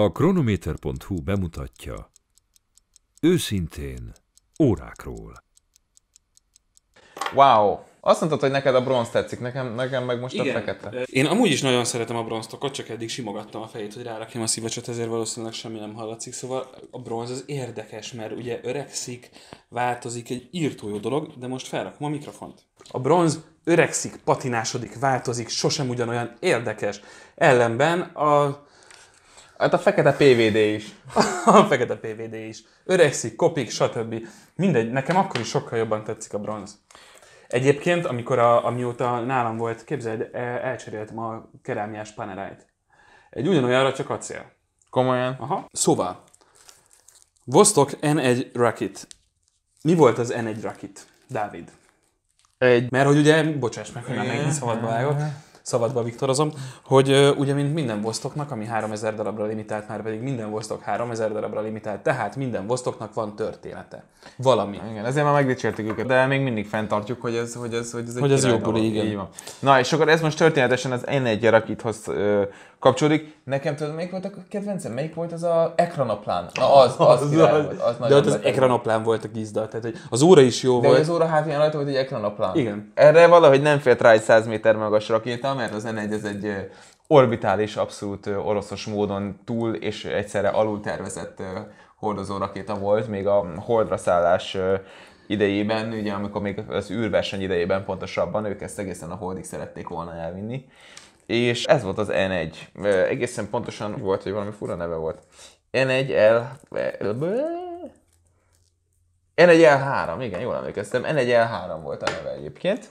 A Chronometer.hu bemutatja Őszintén órákról. Wow! Azt mondtad, hogy neked a bronz tetszik, nekem, nekem meg most Igen. a fekete. Én amúgy is nagyon szeretem a bronztokat, csak eddig simogattam a fejét, hogy rárakjam a szivacsot, ezért valószínűleg semmi nem hallatszik. Szóval a bronz az érdekes, mert ugye öregszik, változik, egy írtó jó dolog, de most felrakom a mikrofont. A bronz öregszik, patinásodik, változik, sosem ugyanolyan érdekes. Ellenben a Hát a fekete PVD is. a fekete PVD is. Öregszik, kopik, stb. Mindegy, nekem akkor is sokkal jobban tetszik a bronz. Egyébként, amikor a, amióta nálam volt, képzeld, e, elcseréltem a kerámiás panelájt. Egy ugyanolyanra, csak acél. Komolyan? Aha. Szóval, Vostok N1 Rocket. Mi volt az N1 Rocket, Dávid? Egy... Mert hogy ugye, bocsáss meg, hogy már megint szabadba vágok szabadba viktorozom, hogy ugye mint minden vosztoknak, ami 3000 darabra limitált, már pedig minden vosztok 3000 darabra limitált, tehát minden vosztoknak van története. Valami. Igen, ezért már megdicsértük őket, de még mindig fenntartjuk, hogy ez, hogy ez, hogy ez egy hogy ez jó buli, igen. Így van. Na, és akkor ez most történetesen az N1 Rakithoz kapcsolódik. Nekem tudod, melyik volt a kedvencem? Melyik volt az a ekranoplán? Na, az, az, az, király az, volt, az De ott az ekranoplán volt a gizda, tehát hogy az óra is jó de volt. De az óra hát ilyen rajta volt egy ekranoplán. Igen. Erre valahogy nem fért rá egy 100 méter magas rakéta, mert az N1 ez egy orbitális, abszolút oroszos módon túl és egyszerre alul tervezett hordozó rakéta volt, még a holdra szállás idejében, ugye amikor még az űrverseny idejében pontosabban, ők ezt egészen a holdig szerették volna elvinni. És ez volt az N1. Egészen pontosan volt, hogy valami fura neve volt. N1L... N1L3, igen, jól emlékeztem. N1L3 volt a neve egyébként.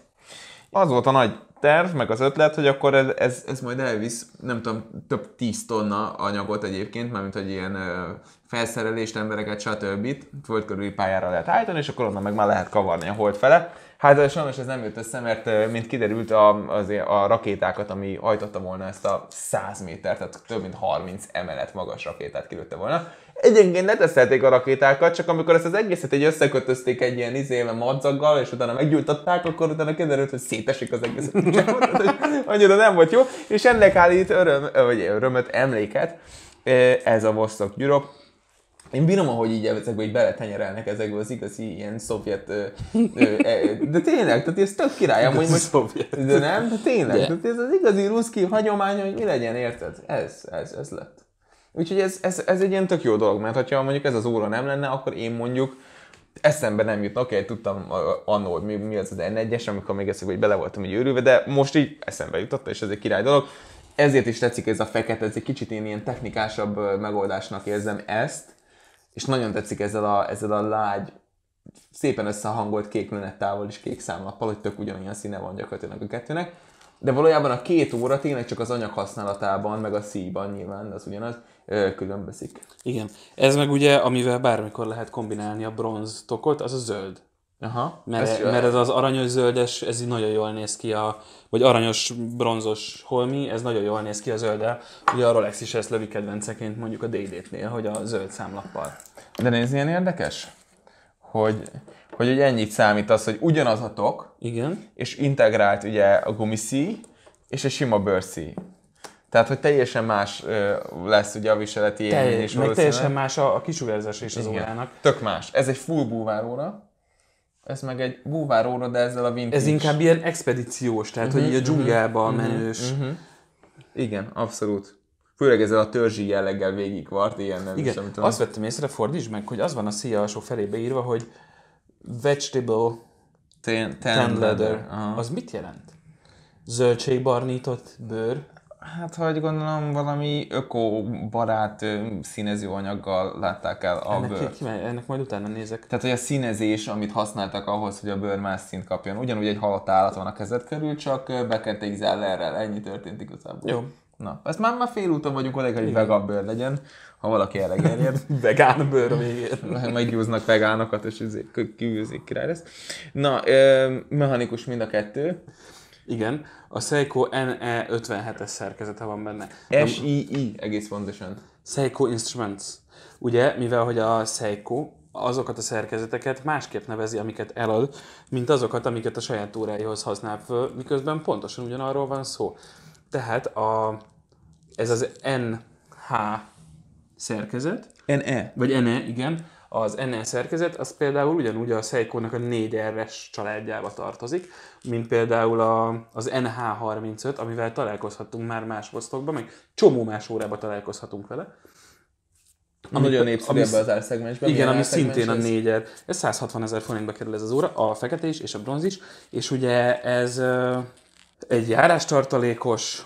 Az volt a nagy terv, meg az ötlet, hogy akkor ez, ez, ez majd elvisz, nem tudom, több tíz tonna anyagot egyébként, mármint hogy ilyen ö, felszerelést, embereket, stb. föld körüli pályára lehet állítani, és akkor onnan meg már lehet kavarni a hold fele. Hát sajnos ez nem jött össze, mert mint kiderült a, az, a rakétákat, ami hajtotta volna ezt a 100 métert, tehát több mint 30 emelet magas rakétát kilőtte volna, Egyébként leteszelték a rakétákat, csak amikor ezt az egészet egy összekötözték egy ilyen izével madzaggal, és utána meggyújtották, akkor utána kiderült, hogy szétesik az egész. annyira nem volt jó, és ennek állít öröm, vagy örömet, emléket ez a Vostok gyurok. Én bírom, ahogy így ezekből így beletenyerelnek ezekből az igazi ilyen szovjet... Ö, ö, e, de tényleg, tehát ez tök király, hogy most... Szovjet. De nem, de tényleg, de. tehát ez az igazi ruszki hagyomány, hogy mi legyen, érted? Ez, ez, ez lett. Úgyhogy ez, ez, ez egy ilyen tök jó dolog, mert ha mondjuk ez az óra nem lenne, akkor én mondjuk eszembe nem jutna, oké, okay, tudtam annó, hogy mi, mi az az N1-es, amikor még eszembe, hogy bele voltam egy őrülve, de most így eszembe jutott, és ez egy király dolog. Ezért is tetszik ez a fekete, ez egy kicsit én ilyen technikásabb megoldásnak érzem ezt, és nagyon tetszik ezzel a, ezzel a lágy, szépen összehangolt kék lunettával és kék számlappal, hogy tök ugyanolyan színe van gyakorlatilag a kettőnek de valójában a két óra tényleg csak az anyag használatában, meg a szíjban nyilván, az ugyanaz, különbözik. Igen. Ez meg ugye, amivel bármikor lehet kombinálni a bronz tokot, az a zöld. Aha, mert, ez mert ez az aranyos zöldes, ez így nagyon jól néz ki, a, vagy aranyos bronzos holmi, ez nagyon jól néz ki a zöldel. Ugye a Rolex is ezt lövi kedvenceként mondjuk a DD-nél, hogy a zöld számlappal. De nézd, ilyen érdekes, hogy hogy ugye ennyit számít az, hogy ugyanaz a tok, Igen. és integrált ugye a gumiszí, és egy sima bőrszí. Tehát, hogy teljesen más lesz ugye a viseleti élmény is Meg teljesen más a, a kisugárzás és az órának. Tök más. Ez egy full búváróra, ez meg egy búváróra, de ezzel a vintage. Ez inkább ilyen expedíciós, tehát uh-huh, hogy így mhm, a dzsungelba uh-huh, mhm, mhm, menős. Uh-huh. Igen, abszolút. Főleg ezzel a törzsi jelleggel végig ilyen nem Igen. is, amit Azt vettem észre, fordítsd meg, hogy az van a szíj alsó felébe írva, hogy vegetable ten, ten, ten leather, aha. az mit jelent? Zöldségbarnított bőr? Hát, egy gondolom, valami ökobarát színezőanyaggal látták el a ennek, bőrt. Kíván, ennek majd utána nézek. Tehát, hogy a színezés, amit használtak ahhoz, hogy a bőr más színt kapjon. Ugyanúgy egy halott állat van a kezed körül, csak bekenték zellerrel. Ennyi történt igazából. Jó. Na, ezt már, már félúton vagyunk oda, hogy vegan bőr legyen, ha valaki erre gerjed. vegán bőr végén. Meggyúznak vegánokat, és izé, kívülzik király lesz. Na, ö, mechanikus mind a kettő. Igen, a Seiko NE57-es szerkezete van benne. SII egész pontosan. Seiko Instruments. Ugye, mivel hogy a Seiko azokat a szerkezeteket másképp nevezi, amiket elad, mint azokat, amiket a saját óráihoz használ föl, miközben pontosan ugyanarról van szó. Tehát a, ez az NH szerkezet. NE. Vagy NE, igen. Az NE szerkezet, az például ugyanúgy a seiko a 4 r családjába tartozik, mint például a, az NH35, amivel találkozhatunk már más posztokban, meg csomó más órában találkozhatunk vele. Ami, Nagyon népszerű ebben az árszegmensben. Igen, ami szintén a négyer. Ez 160 ezer forintba kerül ez az óra, a fekete is és a bronz is, és ugye ez egy járástartalékos,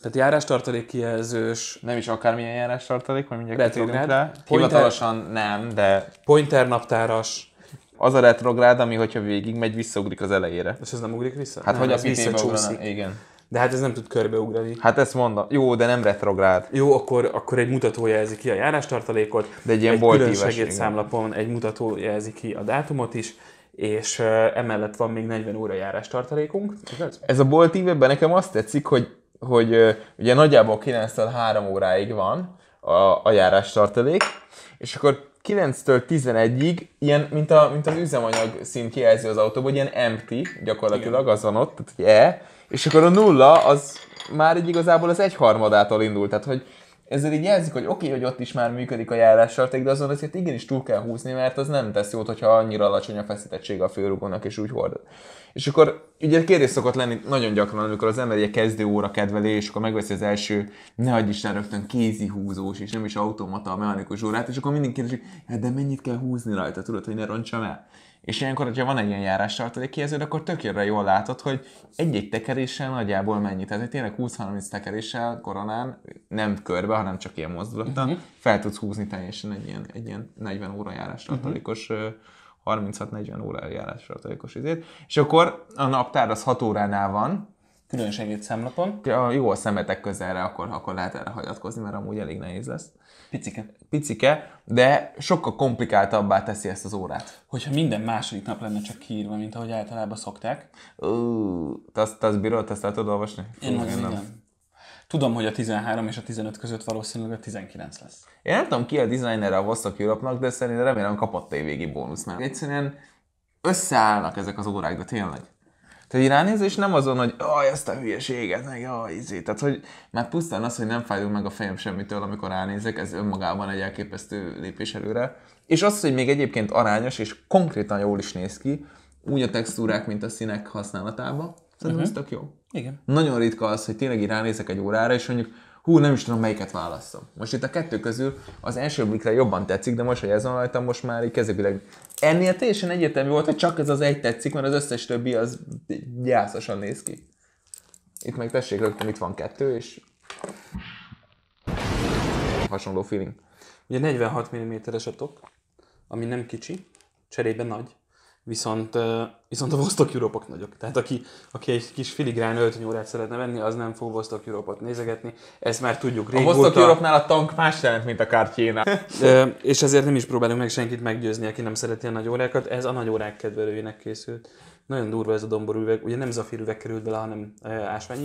tehát járástartalék kijelzős. Nem is akármilyen járástartalék, majd mindjárt kitérünk rá. Pointer, Hivatalosan nem, de... Pointer naptáras. Az a retrográd, ami hogyha végig megy, visszaugrik az elejére. És ez nem ugrik vissza? Hát nem, hogy a visszacsúszik. igen. De hát ez nem tud körbeugrani. Hát ezt mondom. Jó, de nem retrográd. Jó, akkor, akkor egy mutató jelzi ki a járástartalékot. De egy ilyen egy külön segédszámlapon egy mutató jelzi ki a dátumot is, és emellett van még 40 óra járás tartalékunk, igaz? Ez a Bolt ebben nekem azt tetszik, hogy, hogy ugye nagyjából 9-től 3 óráig van a, a járás tartalék, és akkor 9-től 11-ig, ilyen, mint, a, mint az üzemanyag szín kijelzi az autóban, hogy ilyen empty gyakorlatilag, Igen. az van ott, tehát E, és akkor a nulla az már így igazából az egyharmadától indult, tehát hogy ezzel így jelzik, hogy oké, okay, hogy ott is már működik a járásarték, de azon azért igenis túl kell húzni, mert az nem tesz jót, hogyha annyira alacsony a feszítettség a főrugónak, és úgy hordod. És akkor ugye kérdés szokott lenni nagyon gyakran, amikor az ember egy kezdő óra kedveli, és akkor megveszi az első, ne adj Isten rögtön kézi húzós, és nem is automata a mechanikus órát, és akkor mindig kérdezik, hát de mennyit kell húzni rajta, tudod, hogy ne roncsam el. És ilyenkor, hogyha van egy ilyen járás tartalék kijelződ, akkor tökéletesen jól látod, hogy egy-egy tekeréssel nagyjából mennyit. Tehát tényleg 20-30 tekeréssel koronán, nem körbe, hanem csak ilyen mozdulattal, uh-huh. fel tudsz húzni teljesen egy ilyen, egy ilyen 40 óra tartalékos, uh-huh. 36-40 óra járás tartalékos izét, és akkor a naptár az 6 óránál van, külön segédszámlapon. Ja, jó a szemetek közelre, akkor, akkor lehet erre hagyatkozni, mert amúgy elég nehéz lesz. Picike. Picike, de sokkal komplikáltabbá teszi ezt az órát. Hogyha minden második nap lenne csak kiírva, mint ahogy általában szokták. te azt, te azt bírod, te azt el tudod olvasni? én, Fú, nem. Tudom, hogy a 13 és a 15 között valószínűleg a 19 lesz. Én nem tudom ki a designer a Vostok europe de szerintem remélem kapott egy végi bónusz, mert egyszerűen összeállnak ezek az órák, de tényleg. Tehát így ránézés nem azon, hogy aj, ezt a hülyeséget, meg aj, izé. Tehát, hogy már pusztán az, hogy nem fájdul meg a fejem semmitől, amikor ránézek, ez önmagában egy elképesztő lépés előre. És az, hogy még egyébként arányos, és konkrétan jól is néz ki, úgy a textúrák, mint a színek használatában, szerintem uh-huh. ez tök jó. Igen. Nagyon ritka az, hogy tényleg így ránézek egy órára, és mondjuk hú, nem is tudom, melyiket választom. Most itt a kettő közül az első blikre jobban tetszik, de most, hogy ez van rajta, most már így kezdőleg ennél teljesen egyetemű volt, hogy csak ez az egy tetszik, mert az összes többi az gyászosan néz ki. Itt meg tessék, rögtön itt van kettő, és hasonló feeling. Ugye 46 mm-es a tok, ami nem kicsi, cserébe nagy viszont, viszont a Vostok Európok nagyok. Tehát aki, aki egy kis filigrán öltönyórát szeretne venni, az nem fog Vostok Európot nézegetni. Ezt már tudjuk régóta. A Vostok Európnál a tank más jelent, mint a kártyéna. és ezért nem is próbálunk meg senkit meggyőzni, aki nem szereti a nagy órákat. Ez a nagy órák kedvelőjének készült. Nagyon durva ez a domború üveg. Ugye nem üveg került bele, hanem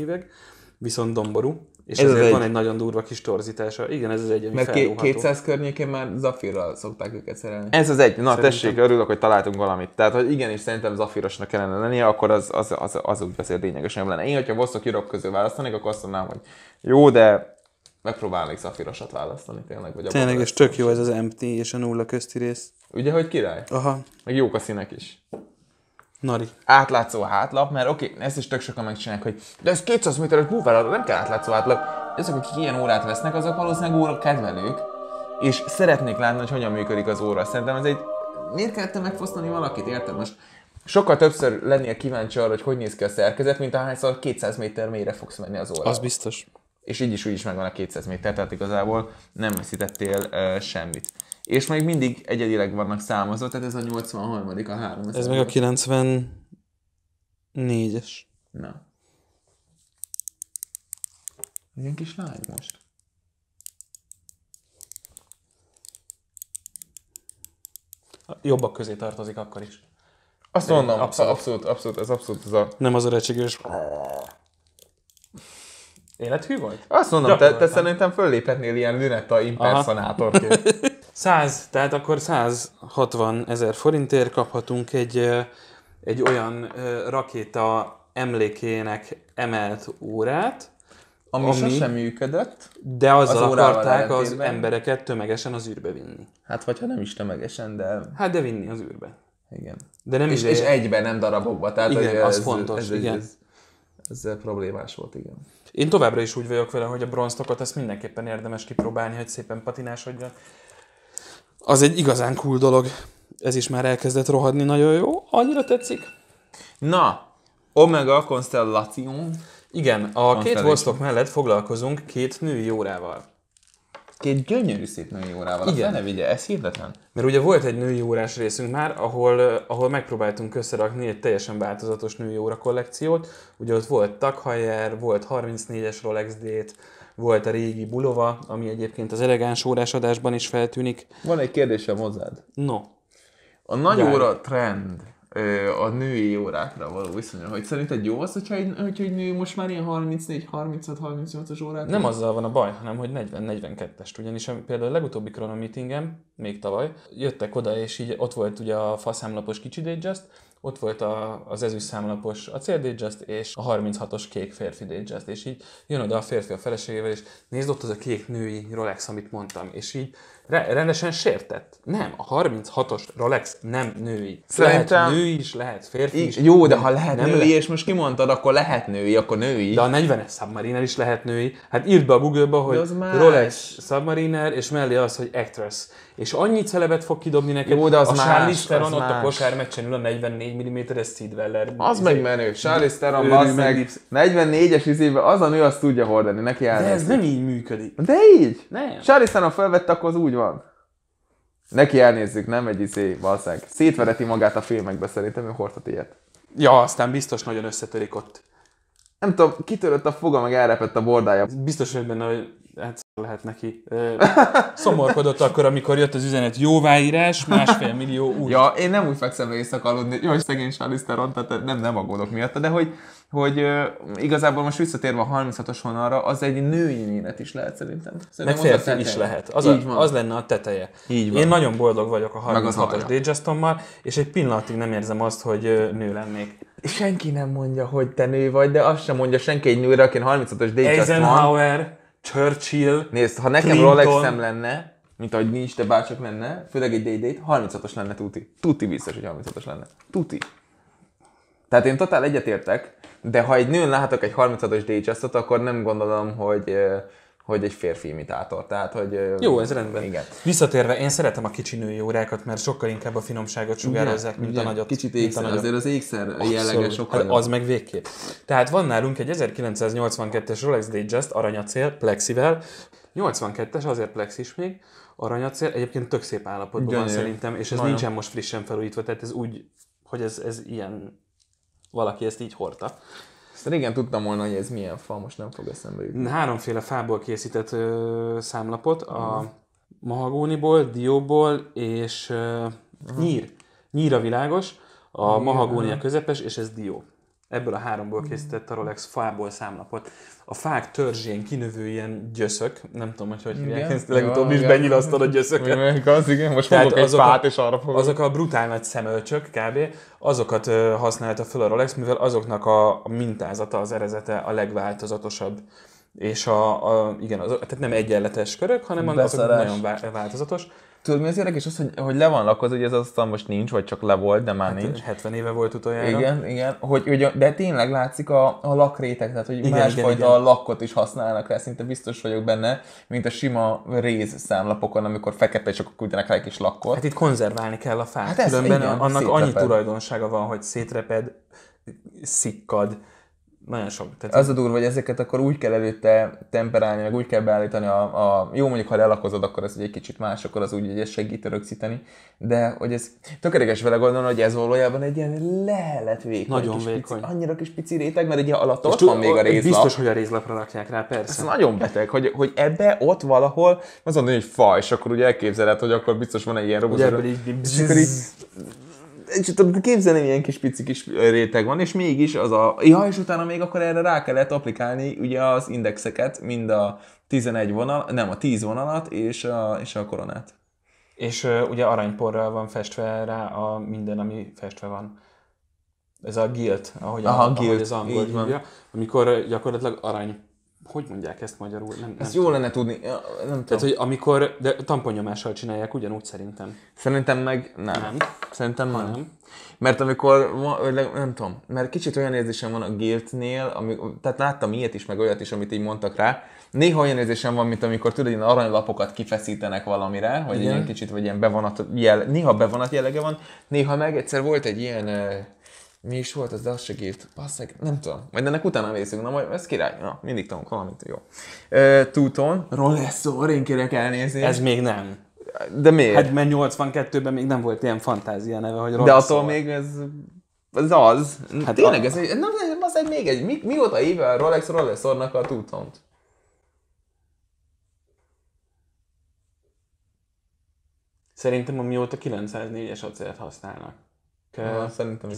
üveg. viszont domború. És ez ezért egy... van egy nagyon durva kis torzítása. Igen, ez az egy, ami Mert felúható. 200 környékén már Zafirral szokták őket szerelni. Ez az egy. Na szerintem... tessék, örülök, hogy találtunk valamit. Tehát, hogy igenis szerintem Zafirosnak kellene lennie, akkor az, az, az, az úgy azért lényegesen lenne. Én, hogyha Vosszok Jurok közül választanék, akkor azt mondanám, hogy jó, de megpróbálnék Zafirosat választani tényleg. Vagy tényleg, és tök jó ez az MT és a nulla közti rész. Ugye, hogy király? Aha. Meg jók a színek is. Nari. Átlátszó hátlap, mert oké, okay, ezt is tök sokan megcsinálják, hogy de ez 200 méteres búvár, nem kell átlátszó hátlap. Azok, akik ilyen órát vesznek, azok valószínűleg óra kedvelők, és szeretnék látni, hogy hogyan működik az óra. Szerintem ez egy... Miért kellett megfosztani valakit, érted? Most sokkal többször lennél kíváncsi arra, hogy hogy néz ki a szerkezet, mint ahányszor 200 méter mélyre fogsz menni az óra. Az biztos és így is úgy is megvan a 200 méter, tehát igazából nem veszítettél uh, semmit. És még mindig egyedileg vannak számozva, tehát ez a 83 a 3. Ez meg a 94-es. Na. Ilyen kis lány most. Jobbak közé tartozik akkor is. Azt mondom, abszolút, abszolút, abszolút ez abszolút ez a... Nem az öregségős... Élethű vagy? Azt mondom, te, te szerintem fölléphetnél ilyen Lünetta impersonátorként. 100, tehát akkor 160 ezer forintért kaphatunk egy, egy olyan rakéta emlékének emelt órát, ami, ami sosem működött. De azzal az akarták az embereket tömegesen az űrbe vinni. Hát vagy ha nem is tömegesen, de... Hát de vinni az űrbe. Igen. De nem és, is és egyben nem darabokba. Tehát igen, az, az fontos. Ez, ez, igen. Ez, ez, ez problémás volt, igen. Én továbbra is úgy vagyok vele, hogy a bronztokat ezt mindenképpen érdemes kipróbálni, hogy szépen patinásodjon. Az egy igazán cool dolog. Ez is már elkezdett rohadni, nagyon jó. Annyira tetszik. Na, Omega Constellation. Igen, a két Vostok mellett foglalkozunk két női órával két gyönyörű szép női órával. Igen. Ne vigye, ez hirdetlen. Mert ugye volt egy női órás részünk már, ahol, ahol megpróbáltunk összerakni egy teljesen változatos női óra kollekciót. Ugye ott volt Takhajer, volt 34-es Rolex dét, volt a régi Bulova, ami egyébként az elegáns órás adásban is feltűnik. Van egy kérdésem hozzád. No. A nagy Gyár. óra trend a női órákra való viszonya, hogy szerinted jó az, hogyha egy, hogyha egy nő most már ilyen 34, 36, 38-as órát? Nem azzal van a baj, hanem hogy 40-42-est, ugyanis a, például a legutóbbi meetingem még tavaly, jöttek oda, és így ott volt ugye a faszámlapos kicsi Just, ott volt a, az ezüst számlapos a céldédzsaszt és a 36-os kék férfi dédzsaszt, és így jön oda a férfi a feleségével, és nézd ott az a kék női Rolex, amit mondtam, és így Re- rendesen sértett. Nem, a 36-os Rolex nem női. Szerintem... Lehet női is, lehet férfi is. Jó, de nem, ha lehet nem női, lehet. és most kimondtad, akkor lehet női, akkor női. De a 40-es Submariner is lehet női. Hát írd be a google hogy Rolex Submariner, és mellé az, hogy actress. És annyi celebet fog kidobni neked. Jó, de az a más, Charlize Theron ott más. a kosármeccsen ül a 44 mm-es Weller. Az meg izé. menő. Charlize Theron, az meg 44-es izébe, az a nő azt tudja hordani, neki áll. De ez nem így működik. De így? Nem. Charlize Theron felvette, akkor az úgy van. Neki elnézzük, nem egy izé, valószínűleg. Szétvereti magát a filmekbe, szerintem ő hordhat ilyet. Ja, aztán biztos nagyon összetörik ott. Nem tudom, kitörött a foga, meg elrepett a bordája. Biztos vagy benne, hogy hát lehet neki. Szomorkodott akkor, amikor jött az üzenet jóváírás, másfél millió új. Ja, én nem úgy fekszem éjszaka aludni, jó, hogy szegény Charlize Theron, tehát nem, nem aggódok miatta, de hogy hogy uh, igazából most visszatérve a 36-os vonalra, az egy női élet is lehet szerintem. szerintem Meg férfi is lehet. Az, Így a, van. az lenne a teteje. Így van. Én nagyon boldog vagyok a 36-os Digestommal, és egy pillanatig nem érzem azt, hogy nő lennék. Senki nem mondja, hogy te nő vagy, de azt sem mondja senki egy nőre, aki 36-os Eisenhower, Eisenhower, Churchill, Nézd, ha nekem Clinton. Rolexem lenne, mint ahogy nincs, de bárcsak lenne, főleg egy day 36-os lenne tuti. Tuti biztos, hogy 36-os lenne. Tuti. Tehát én totál egyetértek, de ha egy nőn látok egy 36-os dhs akkor nem gondolom, hogy hogy egy férfi imitátor. Tehát, hogy, Jó, ez rendben. Igen. Visszatérve, én szeretem a kicsi női órákat, mert sokkal inkább a finomságot sugározzák, mint ugye, a nagyot. Kicsit ékszer, nagyot. azért az ékszer jellege sokkal hát, Az meg végképp. Tehát van nálunk egy 1982-es Rolex Digest aranyacél, plexivel, 82-es, azért plexis még, aranyacél, egyébként tök szép állapotban Gyönyör. van szerintem, és ez Nagyon. nincsen most frissen felújítva, tehát ez úgy, hogy ez, ez ilyen valaki ezt így hordta. Ezt régen tudtam volna, hogy ez milyen fa, most nem fog eszembe jutni. Háromféle fából készített ö, számlapot, a uh-huh. mahagóniból, dióból és ö, uh-huh. nyír. világos, a uh a mahagónia közepes, és ez dió. Ebből a háromból készített a Rolex fából számlapot. A fák törzsén kinövő ilyen gyöszök, nem tudom, hogy hogy hívják, ezt legutóbb is benyilasztod a gyöszöket. Még az, igen, most fogok egy azok fát, a, és arra fogok. Azok a brutál nagy szemölcsök kb. azokat ö, használta föl a Rolex, mivel azoknak a, mintázata, az erezete a legváltozatosabb. És a, a igen, az, tehát nem egyenletes körök, hanem azok nagyon változatos. Tudod, mi az érdekes? Az, hogy, hogy le van lakozva, hogy ez aztán most nincs, vagy csak le volt, de már hát, nincs. 70 éve volt utoljára. Igen, igen. Hogy, hogy, de tényleg látszik a, a lakréteg, tehát hogy igen, másfajta igen, igen. lakkot is használnak rá, szinte biztos vagyok benne, mint a sima réz számlapokon, amikor fekete, csak akkor küldenek rá egy kis lakkot. Hát itt konzerválni kell a fát. Hát ez, igen, annak szétreped. annyi tulajdonsága van, hogy szétreped, szikkad, nagyon sok. Tehát az a durva, hogy ezeket akkor úgy kell előtte temperálni, meg úgy kell beállítani a, a jó mondjuk, ha lelakozod, akkor ez egy kicsit más, akkor az úgy, hogy ez segít rögzíteni, de hogy ez tökéletes vele gondolni, hogy ez valójában egy ilyen lehelet vékony. Nagyon kis vékony. Pici, annyira kis pici réteg, mert ilyen alatt ott van még a rézlap. Biztos, hogy a rézlapra rakják rá, persze. Ez nagyon beteg, hogy, hogy ebbe ott valahol, azon hogy fa, és akkor ugye elképzeled, hogy akkor biztos van egy ilyen robozó tudod képzelni, milyen kis pici kis réteg van, és mégis az a... Ja, és utána még akkor erre rá kellett applikálni ugye az indexeket, mind a 11 vonal, nem, a 10 vonalat és a, és a koronát. És uh, ugye aranyporral van festve rá a minden, ami festve van. Ez a gilt, ahogy, Aha, a, gilt. ahogy az angol hívja, amikor gyakorlatilag arany hogy mondják ezt magyarul? Nem, nem ezt jó lenne tudni. Ja, nem tudom. Tehát, hogy amikor, de tamponnyomással csinálják ugyanúgy szerintem. Szerintem meg nem. nem. Szerintem nem. nem. Mert amikor, nem tudom, mert kicsit olyan érzésem van a Giltnél, ami, tehát láttam ilyet is, meg olyat is, amit így mondtak rá. Néha olyan érzésem van, mint amikor tudod, ilyen aranylapokat kifeszítenek valamire, hogy ilyen kicsit, vagy ilyen bevonat, jel, néha bevonat jellege van, néha meg egyszer volt egy ilyen mi is volt az, de az segít. Basszeg, nem tudom. Majd ennek utána nézzük, na majd ez király. Na, mindig tanulunk valamit, jó. E, Tuton. Rolesszor, én kérek elnézni. Ez még nem. De miért? Hát mert 82-ben még nem volt ilyen fantázia neve, hogy Rolesszor. De attól még ez az az. Hát Tényleg, a... ez, egy, nem, nem, az egy még egy. Mi, mióta hívja a Rolex Rolexornak a tútont? Szerintem amióta 904-es acélt használnak. Kö- ha, szerintem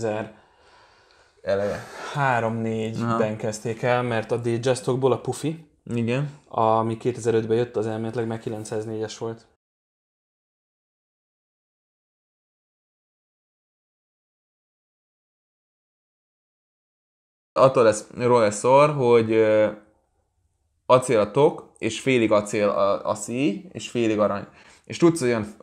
eleje? három négy ben kezdték el, mert a Digestokból a Puffy, Igen. ami 2005-ben jött, az elméletileg meg 904-es volt. Attól lesz róla szor, hogy acél a tok, és félig acél a, a szíj, és félig arany. És tudsz olyan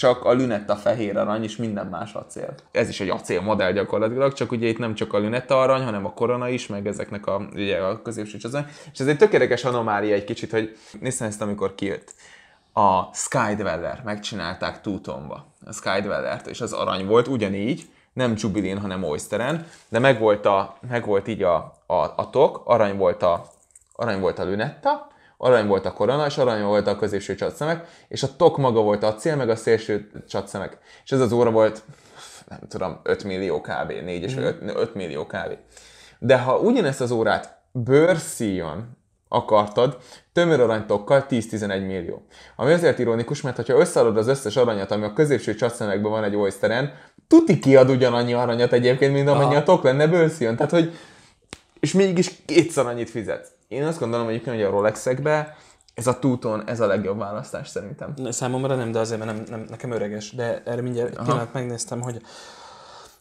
csak a lünetta fehér arany, és minden más acél. Ez is egy acél modell gyakorlatilag, csak ugye itt nem csak a lünetta arany, hanem a korona is, meg ezeknek a, ugye, a középső csazony. És ez egy tökéletes anomália egy kicsit, hogy néztem ezt, amikor kijött. A Skydweller megcsinálták tútomba. A Skydweller-t, és az arany volt ugyanígy, nem Jubilin, hanem Oysteren, de meg volt a, meg volt így a, a, a tok, arany volt a, arany volt a lünetta, arany volt a korona, és arany volt a középső csatszemek, és a tok maga volt a cél, meg a szélső csatszemek. És ez az óra volt, nem tudom, 5 millió kb, 4 és 5, mhm. 5 millió kb. De ha ugyanezt az órát bőrszíjon akartad, tömör aranytokkal 10-11 millió. Ami azért ironikus, mert ha összeadod az összes aranyat, ami a középső csatszemekben van egy oyszteren, tuti kiad ugyanannyi aranyat egyébként, mint amennyi a tok lenne bőrszíjon. Tehát, hogy és mégis kétszer annyit fizetsz én azt gondolom egyébként, hogy a Rolexekbe ez a túton, ez a legjobb választás szerintem. Számomra nem, de azért, mert nem, nem nekem öreges. De erre mindjárt Aha. pillanat megnéztem, hogy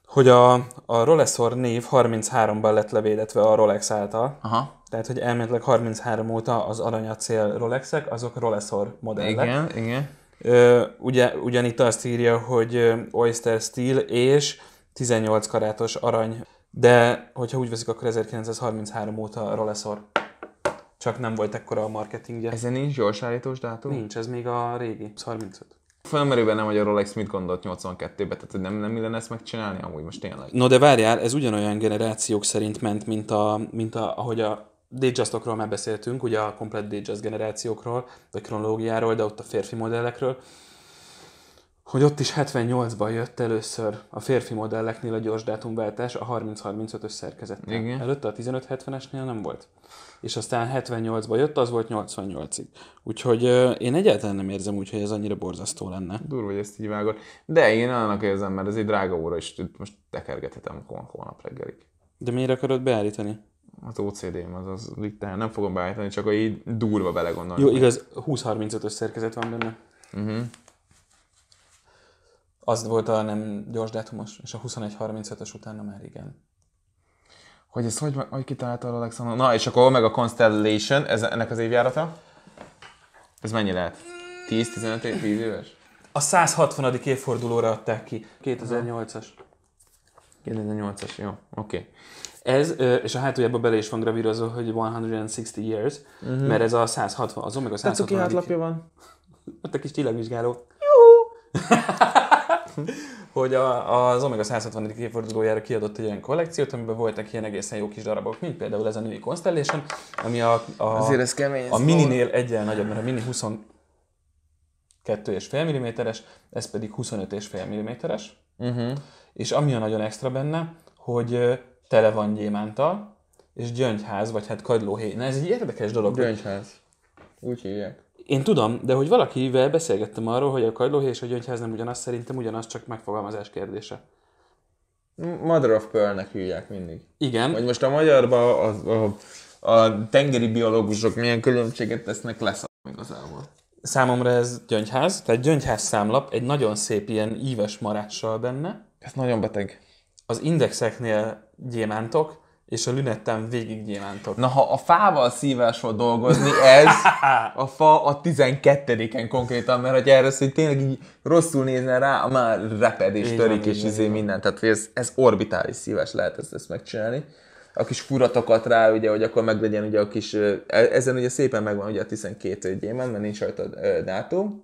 hogy a, a Rolexor név 33-ban lett levédetve a Rolex által. Aha. Tehát, hogy elméletileg 33 óta az aranyacél Rolexek, azok Rolexor modellek. Igen, igen. Ö, ugye, ugyanitt azt írja, hogy Oyster Steel és 18 karátos arany, de hogyha úgy veszik, akkor 1933 óta Rolexor csak nem volt ekkora a marketingje. Ezen nincs gyorsállítós dátum? Nincs, ez még a régi, 35. Felmerül nem hogy a Rolex mit gondolt 82-be, tehát hogy nem, nem illene ezt megcsinálni amúgy most tényleg. No de várjál, ez ugyanolyan generációk szerint ment, mint, a, mint a, ahogy a Datejustokról már beszéltünk, ugye a komplet Datejust generációkról, vagy kronológiáról, de ott a férfi modellekről, hogy ott is 78-ban jött először a férfi modelleknél a gyors dátumváltás a 30-35-ös szerkezetnél. Igen. Előtte a 15-70-esnél nem volt és aztán 78-ba jött, az volt 88-ig. Úgyhogy én egyáltalán nem érzem úgy, hogy ez annyira borzasztó lenne. Durva, hogy ezt így vágod. De én annak érzem, mert ez egy drága óra, és most tekergethetem holnap reggelig. De miért akarod beállítani? az OCD-m, az, az nem fogom beállítani, csak a így durva belegondolni. Jó, igaz, 20-35-ös szerkezet van benne. Uh-huh. Az volt a nem gyors dátumos, és a 21-35-ös utána már igen hogy ez hogy, hogy kitalálta Rolex Na, és akkor meg a Constellation, ez, ennek az évjárata? Ez mennyi lehet? 10-15 év, 10 éves? A 160. évfordulóra adták ki. 2008-as. 2008-as, jó, oké. Okay. Ez, és a hátuljában bele is van gravírozva, hogy 160 years, uh-huh. mert ez a 160, az Omega 160. Tetszuki hátlapja van. Ott a kis csillagvizsgáló. Jó! hogy a, az Omega 160. évfordulójára kiadott egy olyan kollekciót, amiben voltak ilyen egészen jó kis darabok, mint például ez a női Constellation, ami a, a, Azért ez kemény, a mininél egyel nagyobb, mert a mini 22,5 mm-es, ez pedig 25,5 mm-es. Uh-huh. És ami a nagyon extra benne, hogy tele van gyémántal, és gyöngyház, vagy hát kagylóhéj. Na ez egy érdekes dolog. Gyöngyház. Úgy hívják. Én tudom, de hogy valakivel beszélgettem arról, hogy a kajlóhé és a gyöngyház nem ugyanaz, szerintem ugyanaz, csak megfogalmazás kérdése. Mother of Pearl-nek hívják mindig. Igen. Vagy most a magyarban a, a, a tengeri biológusok milyen különbséget tesznek lesz igazából. Számomra ez gyöngyház, tehát gyöngyház számlap, egy nagyon szép ilyen íves marással benne. Ez nagyon beteg. Az indexeknél gyémántok, és a lünettem végig gyémántok. Na, ha a fával szívás volt dolgozni, ez a fa a 12-en konkrétan, mert ha erre hogy tényleg így rosszul nézne rá, már reped és törik, és izé minden. Tehát ez, ez orbitális szívás lehet ezt, ezt megcsinálni a kis furatokat rá, ugye, hogy akkor meglegyen ugye a kis, e, ezen ugye szépen megvan ugye a 12 gyémánt, mert nincs rajta dátum.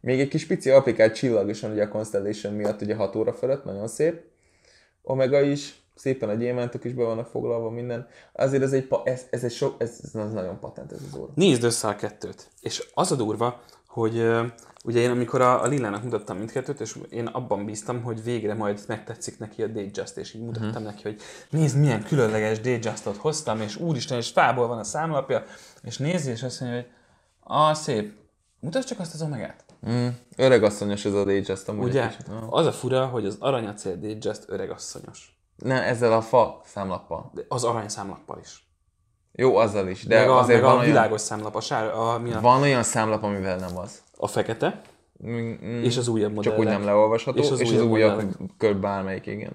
Még egy kis pici aplikált csillag is van ugye a Constellation miatt ugye 6 óra fölött, nagyon szép. Omega is, szépen a gyémántok is be vannak foglalva minden. Azért ez egy, ez, ez egy sok, ez, ez nagyon patent ez az óra. Nézd össze a kettőt. És az a durva, hogy ugye én amikor a, a Lillának mutattam mindkettőt, és én abban bíztam, hogy végre majd megtetszik neki a Datejust, és így mutattam uh-huh. neki, hogy nézd milyen különleges Datejustot hoztam, és úristen, és fából van a számlapja, és nézi, és azt mondja, hogy a szép, mutasd csak azt az omegát. Mm, öregasszonyos ez a Datejust amúgy. Ugye? Kicsit, no? az a fura, hogy az aranyacél Datejust öregasszonyos. Ne, ezzel a fa számlappal. De az arany számlappal is. Jó, azzal is, de meg a, azért meg van a olyan... világos számlap, a sár... A, mi a... Van olyan számlap, amivel nem az. A fekete? Mm, mm. és az újabb modellek. Csak úgy nem leolvasható, és az, és újabb, az újabb körbe bármelyik, igen.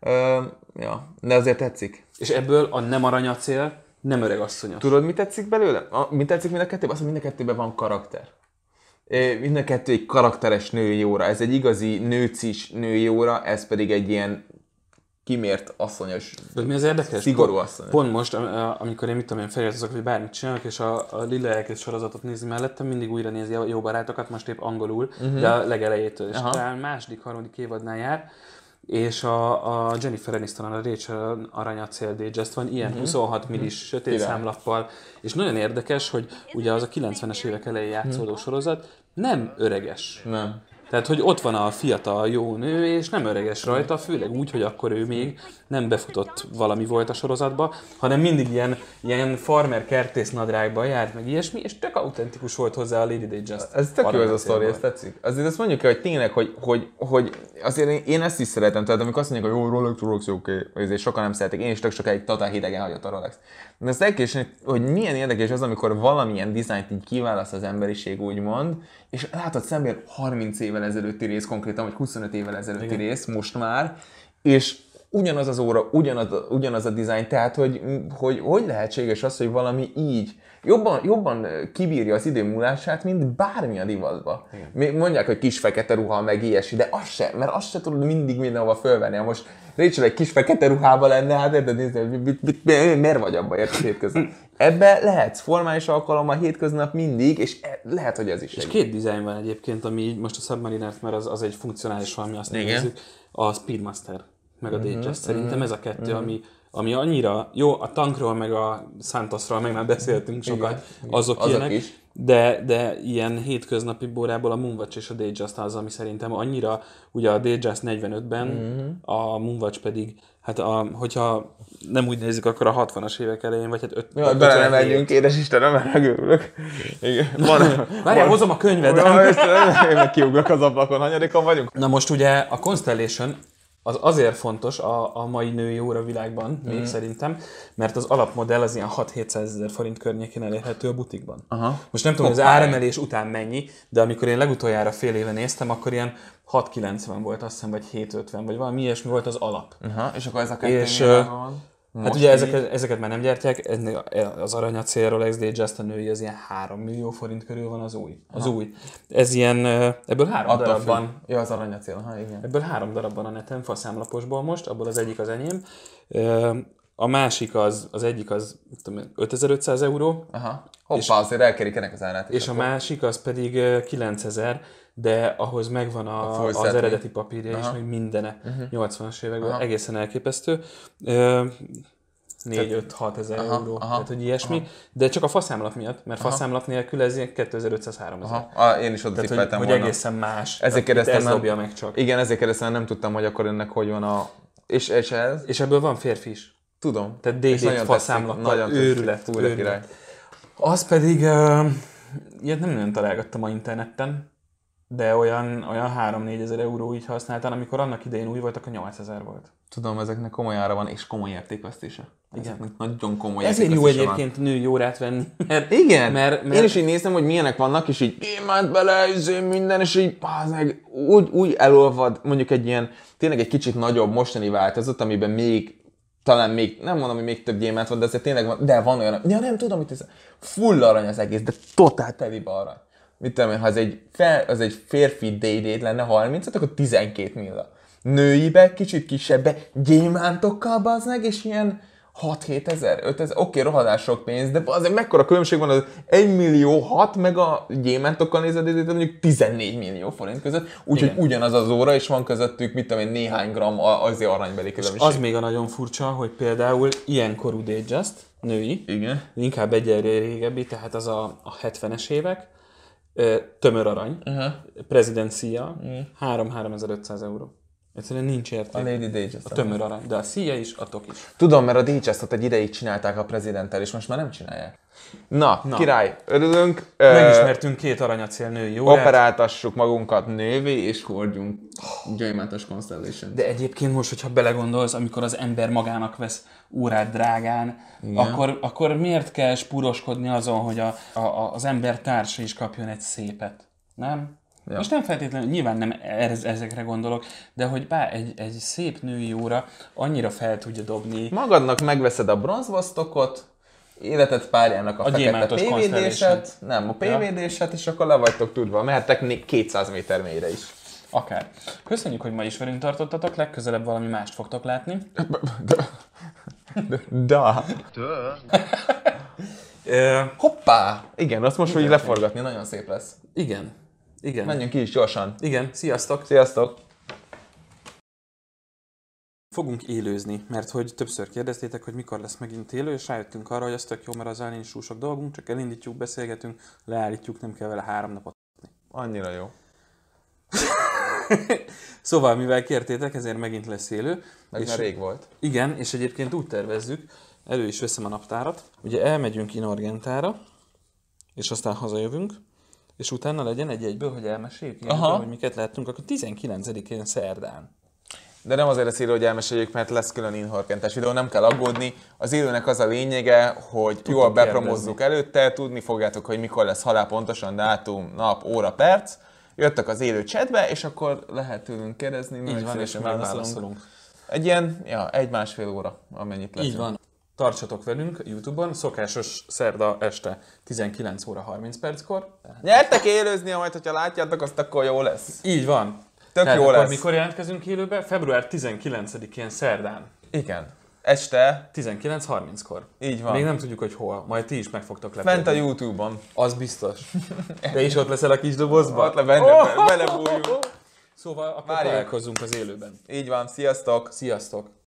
Ö, ja, de azért tetszik. És ebből a nem aranyacél nem öreg asszonyos. Tudod, mi tetszik belőle? A, mi tetszik mind a kettőben? Azt, mind a kettőben van karakter. É, mind a kettő egy karakteres női óra. Ez egy igazi nőcis női óra, ez pedig egy ilyen kimért asszonyos, De mi az érdekes? szigorú asszonyos. Pont most, amikor én mit tudom én feliratozok, hogy bármit csinálok, és a, a Lilla elkezd sorozatot nézni mellettem, mindig újra nézi a jó barátokat, most épp angolul, uh-huh. de a legelejétől, és talán második, harmadik évadnál jár, és a, a Jennifer Aniston, a Rachel Aranya Acél Digest van ilyen uh-huh. Mhm. 26 mhm. millis uh-huh. sötét Igen. számlappal, és nagyon érdekes, hogy ugye az a 90-es évek elején játszódó uh-huh. sorozat nem öreges. Nem tehát, hogy ott van a fiatal jó nő, és nem öreges rajta, főleg úgy, hogy akkor ő még nem befutott valami volt a sorozatba, hanem mindig ilyen, ilyen farmer kertész nadrágba járt, meg ilyesmi, és tök autentikus volt hozzá a Lady Day Just. Ez tök jó ez a sztori, ez tetszik. Azért azt mondjuk el, hogy tényleg, hogy, hogy, hogy azért én ezt is szeretem, tehát amikor azt mondják, hogy jó, Rolex, Rolex, oké, okay, sokan nem szeretik, én is tök sokáig totál hidegen hagyott a Rolex. De ezt elkés, hogy milyen érdekes az, amikor valamilyen dizájnt így kiválaszt az emberiség, úgymond, és látod szemben 30 évvel ezelőtti rész konkrétan, vagy 25 évvel ezelőtti Igen. rész, most már, és ugyanaz az óra, ugyanaz, ugyanaz a dizájn, tehát hogy, hogy hogy lehetséges az, hogy valami így jobban, jobban kibírja az idő múlását, mint bármilyen divatba. Igen. Mondják, hogy kis fekete ruha, meg ilyesmi, de az se, mert azt se tudod mindig mindenhova fölvenni. most Rachel egy kis fekete ruhába lenne, hát de nézd, miért vagy abban, érted hétköznap? Ebbe lehetsz formális a hétköznap mindig, és e, lehet, hogy ez is. És segít. két dizájn van egyébként, ami most a Submarinert, mert az, az egy funkcionális valami, azt nézzük, a Speedmaster meg a mhm, Datejust. Szerintem mhm, ez a kettő, mhm. ami ami annyira jó, a tankról, meg a Santosról meg már beszéltünk sokat, igen, azok, azok ilyenek, is. De, de ilyen hétköznapi bórából a Moonwatch és a Dayjust az, ami szerintem annyira, ugye a Dayjust 45-ben, mm-hmm. a Moonwatch pedig, hát a, hogyha nem úgy nézzük, akkor a 60-as évek elején, vagy hát öt, Jaj, bele nem megyünk, édes Istenem, mert megőrülök. Igen. Van, Várjál, van. hozom a könyvet, Ja, én meg kiugrok az ablakon, hanyadikon vagyunk? Na most ugye a Constellation az azért fontos a, a mai női óra világban, még mhm. szerintem, mert az alapmodell az ilyen 6-700 ezer forint környékén elérhető a butikban. Aha. Most nem tudom, hogy az áremelés után mennyi, de amikor én legutoljára fél éve néztem, akkor ilyen 690 volt, azt hiszem, vagy 750, vagy valami ilyesmi volt az alap. Aha, és akkor ez a kettő és, van? Hát most hát ugye ezeket, ezeket már nem gyártják, az aranyacélról XD Just a női az ilyen 3 millió forint körül van az új. Az ha. új. Ez ilyen, ebből három Attól darabban. Függ. Ja, az aranyacél, ha igen. Ebből három darabban a neten, faszámlaposból most, abból az egyik az enyém. A másik az, az egyik az tudom, 5500 euró. Aha. Hoppá, és, azért elkerik ennek az árát. És akkor. a másik az pedig 9000, de ahhoz megvan a, a az eredeti papírja Aha. is, meg mindene. Uh-huh. Mhm. 80-as években Aha. egészen elképesztő. Ö, 4-5-6 ezer aha, euró, aha, tehát hogy ilyesmi, aha. de csak a faszámlap miatt, mert aha. faszámlap nélkül ez ilyen 2500-3000. Aha. Ah, én is oda tippeltem hogy, volna. hogy egészen más, ezért kérdeztem, ez dobja meg csak. Igen, ezért kérdeztem, nem tudtam, hogy akkor ennek hogy van a... És, és ez? És ebből van férfi is. Tudom. Tehát DD faszámlap, nagyon őrület, őrület. Az pedig, uh, ilyet nem nagyon találgattam a interneten, de olyan, olyan 3-4 ezer euró így használtál, amikor annak idején új voltak, a 8 ezer volt. Tudom, ezeknek komoly ára van, és komoly értékvesztése. Igen. nagyon komoly Ezért jó egyébként van. női órát venni. Mert, Igen, mert, mert, én is így néztem, hogy milyenek vannak, és így imád bele, izé, minden, és így meg úgy, úgy elolvad, mondjuk egy ilyen, tényleg egy kicsit nagyobb mostani változat, amiben még talán még, nem mondom, hogy még több gyémát van, de azért tényleg van, de van olyan, ja, nem tudom, mit ez, full arany az egész, de totál telibe arany mit tudom én, ha ez egy, fel, az egy férfi day lenne 30 akkor 12 millió. Nőibe, kicsit kisebbe, gyémántokkal az meg, és ilyen 6-7 ezer, 5 ezer, oké, rohadás sok pénz, de azért mekkora különbség van az 1 millió 6, meg a gyémántokkal nézed, de mondjuk 14 millió forint között, úgyhogy ugyanaz az óra, és van közöttük, mit tudom én, néhány gram azért aranybeli különbség. az még a nagyon furcsa, hogy például ilyen korú Datejust, női, Igen. inkább egyenlő régebbi, tehát az a, a 70-es évek, tömör arany, uh-huh. prezidencia, uh-huh. Mm. 3-3500 euró. Egyszerűen nincs érték. A Lady Digest. A tömör arany, de a szíje is, a tok is. Tudom, mert a Dage egy ideig csinálták a prezidenttel, és most már nem csinálják. Na, Na. király, örülünk. Megismertünk két aranyacél női jó. Operáltassuk magunkat nővé, és hordjunk gyöjmátos Constellation. De egyébként most, hogyha belegondolsz, amikor az ember magának vesz órát drágán, akkor, akkor miért kell spúroskodni azon, hogy a, a, az ember társa is kapjon egy szépet? Nem? Ja. Most nem feltétlenül, nyilván nem ez, ezekre gondolok, de hogy bár egy, egy szép női óra annyira fel tudja dobni. Magadnak megveszed a bronzvasztokot, életet párjának a, a fekete PVD-set, nem, a PVD-set, és akkor le vagytok tudva, mehettek 200 méter mélyre is. Akár. Köszönjük, hogy ma is velünk tartottatok, legközelebb valami mást fogtok látni. Da. Hát, da. Hoppá! Igen, azt most, hogy leforgatni, nagyon szép lesz. Igen. Igen. Menjünk ki is gyorsan. Igen, sziasztok! Sziasztok! Fogunk élőzni, mert hogy többször kérdeztétek, hogy mikor lesz megint élő, és rájöttünk arra, hogy az tök jó, mert az nincs túl dolgunk, csak elindítjuk, beszélgetünk, leállítjuk, nem kell vele három napot. Annyira jó. szóval, mivel kértétek, ezért megint lesz élő. Meg és már rég volt. Igen, és egyébként úgy tervezzük, elő is veszem a naptárat. Ugye elmegyünk Inorgentára, és aztán hazajövünk és utána legyen egy egyből, hogy elmeséljük, ilyen, Aha. hogy miket láttunk, akkor 19-én szerdán. De nem azért lesz élő, hogy elmeséljük, mert lesz külön inhorkentes videó, nem kell aggódni. Az élőnek az a lényege, hogy Tudtuk jól bepromozzuk előtte, tudni fogjátok, hogy mikor lesz halál pontosan dátum, nap, óra, perc. Jöttek az élő csetbe, és akkor lehet tőlünk kérdezni, Így van, és mi válaszolunk. Egy ilyen, ja, egy-másfél óra, amennyit lesz. Így van. Tartsatok velünk YouTube-on, szokásos szerda este 19 óra 30 perckor. Nyertek élőzni, majd, hogyha látjátok, azt akkor jó lesz. Így van. Tök Tehát jó lesz. mikor jelentkezünk élőbe? Február 19-én szerdán. Igen. Este? 19.30-kor. Így van. Még nem tudjuk, hogy hol. Majd ti is meg fogtok lepődni. Fent a Youtube-on. Az biztos. Te is ott leszel a kis dobozban? Ott le benne, oh! belebújjunk. Szóval akkor Várjunk. találkozunk az élőben. Így van, sziasztok! Sziasztok!